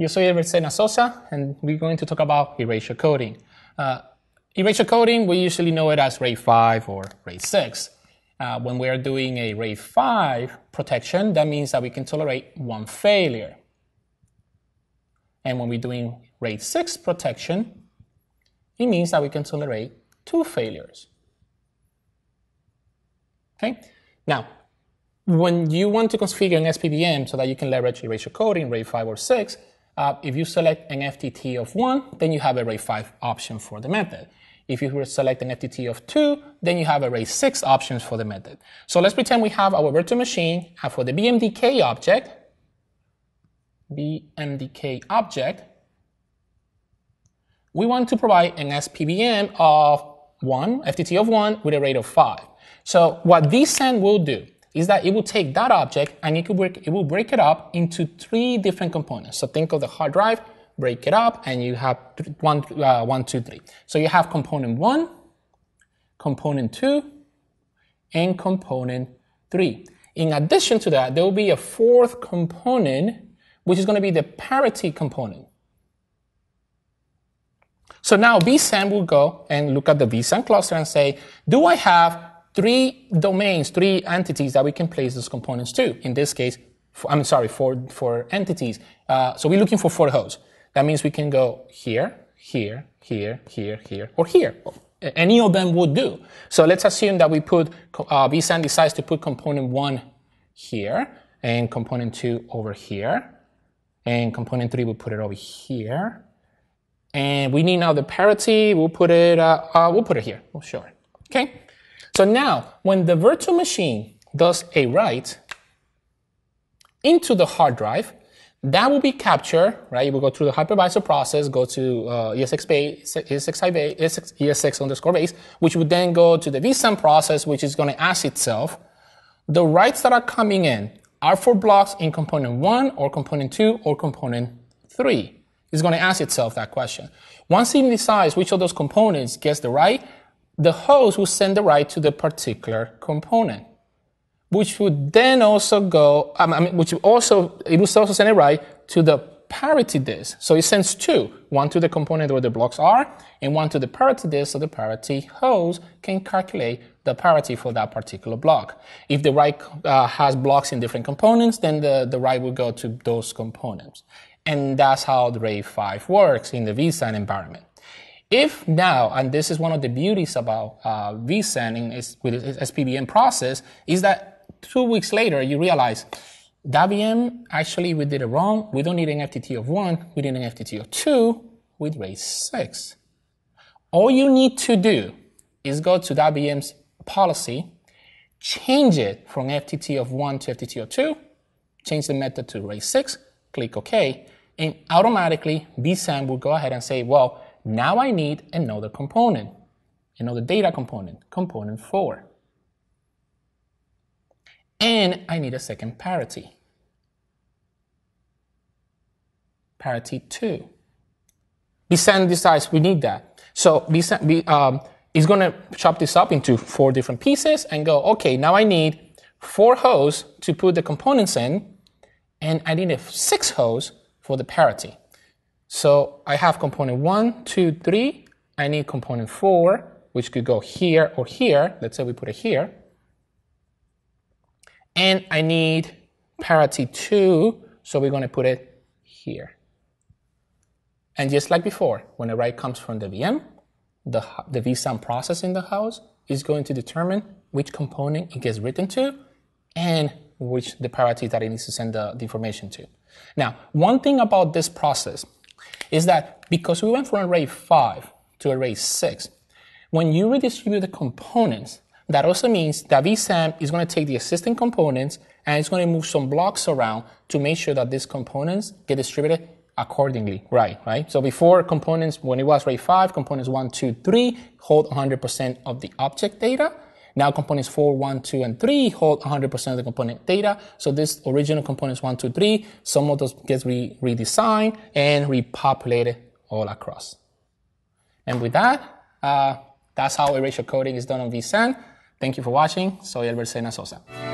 Yo soy Eversena Sosa, and we're going to talk about erasure coding. Uh, erasure coding, we usually know it as RAID 5 or RAID 6. Uh, when we are doing a RAID 5 protection, that means that we can tolerate one failure. And when we're doing RAID 6 protection, it means that we can tolerate two failures. Okay? Now, when you want to configure an SPDM so that you can leverage erasure coding, RAID 5 or 6, uh, if you select an FTT of 1, then you have array 5 option for the method. If you select an FTT of 2, then you have array 6 options for the method. So let's pretend we have our virtual machine and uh, for the BMDK object, BMDK object, we want to provide an SPBM of 1, FTT of 1, with a rate of 5. So what this send will do is that it will take that object and it, break, it will break it up into three different components. So think of the hard drive, break it up, and you have one, uh, one, two, three. So you have component one, component two, and component three. In addition to that, there will be a fourth component, which is going to be the parity component. So now vSAN will go and look at the vSAN cluster and say, do I have three domains, three entities that we can place those components to. In this case, for, I'm sorry, for, for entities. Uh, so we're looking for four hosts. That means we can go here, here, here, here, here, or here. Any of them would do. So let's assume that we put, uh, vSAN decides to put component one here, and component two over here, and component three, we'll put it over here. And we need now the parity, we'll put it, uh, uh, we'll put it here, oh, sure. Okay, so now, when the virtual machine does a write into the hard drive, that will be captured, right? it will go through the hypervisor process, go to uh, ESX, base, ESX, ESX, ESX underscore base, which would then go to the vSAN process, which is going to ask itself, the writes that are coming in are for blocks in component one or component two or component three. It's going to ask itself that question. Once it decides which of those components gets the write, the host would send the write to the particular component, which would then also go, I mean, which also, it would also send a write to the parity disk. So it sends two, one to the component where the blocks are, and one to the parity disk, so the parity host can calculate the parity for that particular block. If the write uh, has blocks in different components, then the, the write will go to those components. And that's how the RAID 5 works in the vSAN environment. If now, and this is one of the beauties about uh, vSending with its SPVM process, is that two weeks later you realize that VM actually we did it wrong. We don't need an FTT of one. We need an FTT of two. We raise six. All you need to do is go to that VM's policy, change it from FTT of one to FTT of two, change the method to raise six, click OK, and automatically vSAN will go ahead and say, well, now I need another component, another data component, component 4. And I need a second parity, parity 2. Bison decides we need that. So Bison, um, is going to chop this up into four different pieces and go, okay, now I need four holes to put the components in, and I need a six holes for the parity. So I have component one, two, three. I need component four, which could go here or here. Let's say we put it here. And I need parity two, so we're going to put it here. And just like before, when a write comes from the VM, the, the vSAM process in the house is going to determine which component it gets written to and which the parity that it needs to send the, the information to. Now, one thing about this process is that because we went from array 5 to array 6, when you redistribute the components, that also means that vSAM is going to take the existing components and it's going to move some blocks around to make sure that these components get distributed accordingly, right, right? So before components, when it was array 5, components 1, 2, 3 hold 100% of the object data. Now components 4, 1, 2, and 3 hold 100% of the component data. So this original components 1, 2, 3, some of those gets re redesigned and repopulated all across. And with that, uh, that's how erasure coding is done on vSAN. Thank you for watching. Soy Albert Sena Sosa.